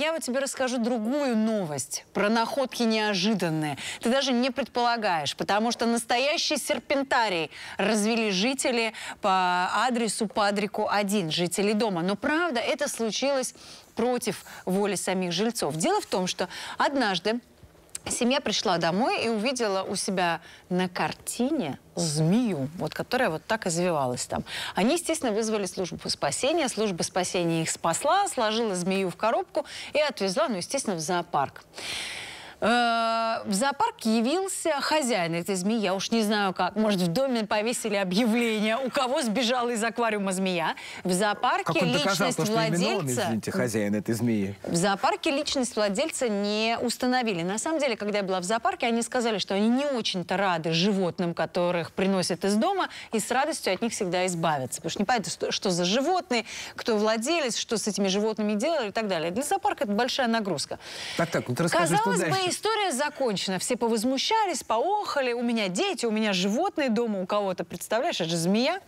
я вот тебе расскажу другую новость про находки неожиданные. Ты даже не предполагаешь, потому что настоящий серпентарий развели жители по адресу Падрику 1, Жители дома. Но правда, это случилось против воли самих жильцов. Дело в том, что однажды Семья пришла домой и увидела у себя на картине змею, вот, которая вот так извивалась там. Они, естественно, вызвали службу спасения. Служба спасения их спасла, сложила змею в коробку и отвезла, ну, естественно, в зоопарк. Э, в зоопарк явился хозяин этой змеи, я уж не знаю как. Может, в доме повесили объявление, у кого сбежала из аквариума змея. В зоопарке как доказал, личность то, владельца... он, извините, хозяин этой змеи. В зоопарке личность владельца не установили. На самом деле, когда я была в зоопарке, они сказали, что они не очень-то рады животным, которых приносят из дома, и с радостью от них всегда избавятся. Потому что не понятно, что, за животные, кто владелец, что с этими животными делали и так далее. Для зоопарка это большая нагрузка. Так, так, вот расскажи, Казалось что бы, история закончена. Все повозмущались, поохали. У меня дети, у меня животные дома у кого-то. Представляешь, это же змея.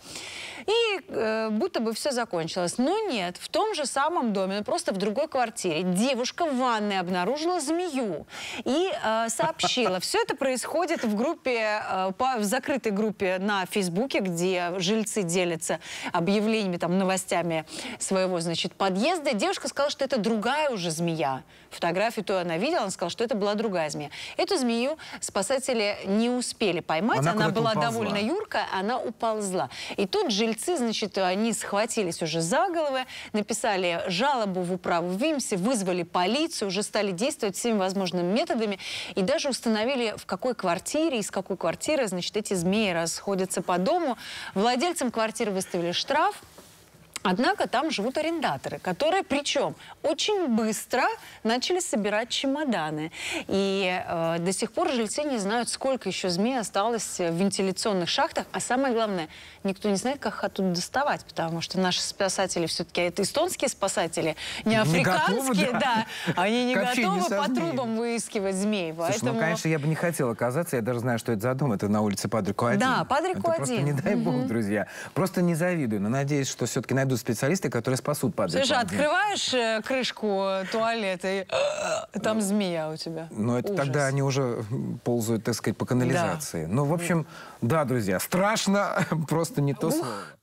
И э, будто бы все закончилось. Но нет, в том же самом доме, но ну, просто в другой квартире, девушка в ванной обнаружила змею и э, сообщила. Все это происходит в группе, э, по, в закрытой группе на Фейсбуке, где жильцы делятся объявлениями, там, новостями своего, значит, подъезда. Девушка сказала, что это другая уже змея. Фотографию то она видела, она сказала, что это была была другая змея. Эту змею спасатели не успели поймать, она, она была уползла. довольно юркая, она уползла. И тут жильцы, значит, они схватились уже за головы, написали жалобу в управу ВИМСе, вызвали полицию, уже стали действовать всеми возможными методами и даже установили, в какой квартире, из какой квартиры, значит, эти змеи расходятся по дому. Владельцам квартиры выставили штраф, Однако там живут арендаторы, которые причем очень быстро начали собирать чемоданы. И э, до сих пор жильцы не знают, сколько еще змей осталось в вентиляционных шахтах. А самое главное, никто не знает, как их оттуда доставать, потому что наши спасатели все-таки, а это эстонские спасатели, не африканские, не готовы, да. да, они не Копчи, готовы не по змеями. трубам выискивать змей. Поэтому... Слушай, ну, конечно, я бы не хотел оказаться, я даже знаю, что это за дом, это на улице Падрику-1. Да, Падрику-1. просто не дай бог, друзья. Просто не завидую, но надеюсь, что все-таки найду будут специалисты, которые спасут падающих. Слушай, а открываешь э, крышку туалета, и э, там ну, змея у тебя. Но ну, это Ужас. тогда они уже э, ползают, так сказать, по канализации. Да. Ну, в общем, да, друзья, страшно, просто не то слово.